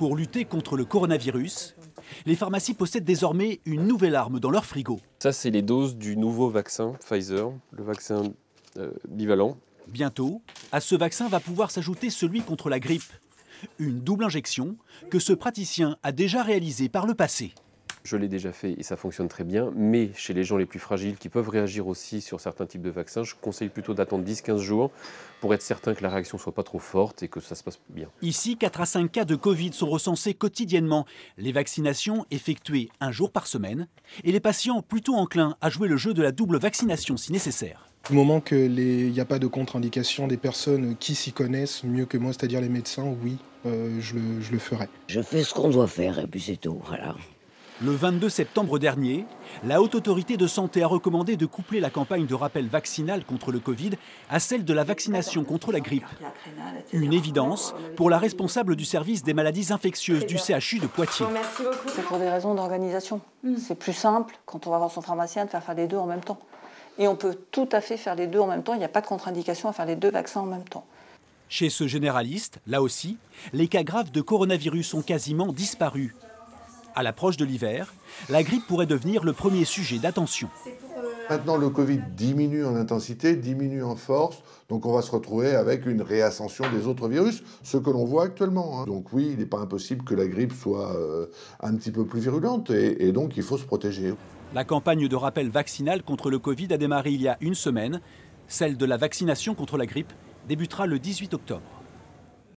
pour lutter contre le coronavirus, les pharmacies possèdent désormais une nouvelle arme dans leur frigo. Ça, c'est les doses du nouveau vaccin Pfizer, le vaccin euh, bivalent. Bientôt, à ce vaccin va pouvoir s'ajouter celui contre la grippe. Une double injection que ce praticien a déjà réalisée par le passé je l'ai déjà fait et ça fonctionne très bien. Mais chez les gens les plus fragiles qui peuvent réagir aussi sur certains types de vaccins, je conseille plutôt d'attendre 10-15 jours pour être certain que la réaction ne soit pas trop forte et que ça se passe bien. Ici, 4 à 5 cas de Covid sont recensés quotidiennement. Les vaccinations effectuées un jour par semaine et les patients plutôt enclins à jouer le jeu de la double vaccination si nécessaire. Du moment qu'il n'y a pas de contre-indication des personnes qui s'y connaissent mieux que moi, c'est-à-dire les médecins, oui, euh, je, le, je le ferai. Je fais ce qu'on doit faire et puis c'est tout. Voilà. Le 22 septembre dernier, la Haute Autorité de Santé a recommandé de coupler la campagne de rappel vaccinal contre le Covid à celle de la vaccination contre la grippe. Une évidence pour la responsable du service des maladies infectieuses du CHU de Poitiers. C'est pour des raisons d'organisation. Mm. C'est plus simple, quand on va voir son pharmacien, de faire faire les deux en même temps. Et on peut tout à fait faire les deux en même temps. Il n'y a pas de contre-indication à faire les deux vaccins en même temps. Chez ce généraliste, là aussi, les cas graves de coronavirus ont quasiment disparu à l'approche de l'hiver, la grippe pourrait devenir le premier sujet d'attention. Maintenant, le Covid diminue en intensité, diminue en force, donc on va se retrouver avec une réascension des autres virus, ce que l'on voit actuellement. Hein. Donc oui, il n'est pas impossible que la grippe soit euh, un petit peu plus virulente, et, et donc il faut se protéger. La campagne de rappel vaccinal contre le Covid a démarré il y a une semaine. Celle de la vaccination contre la grippe débutera le 18 octobre.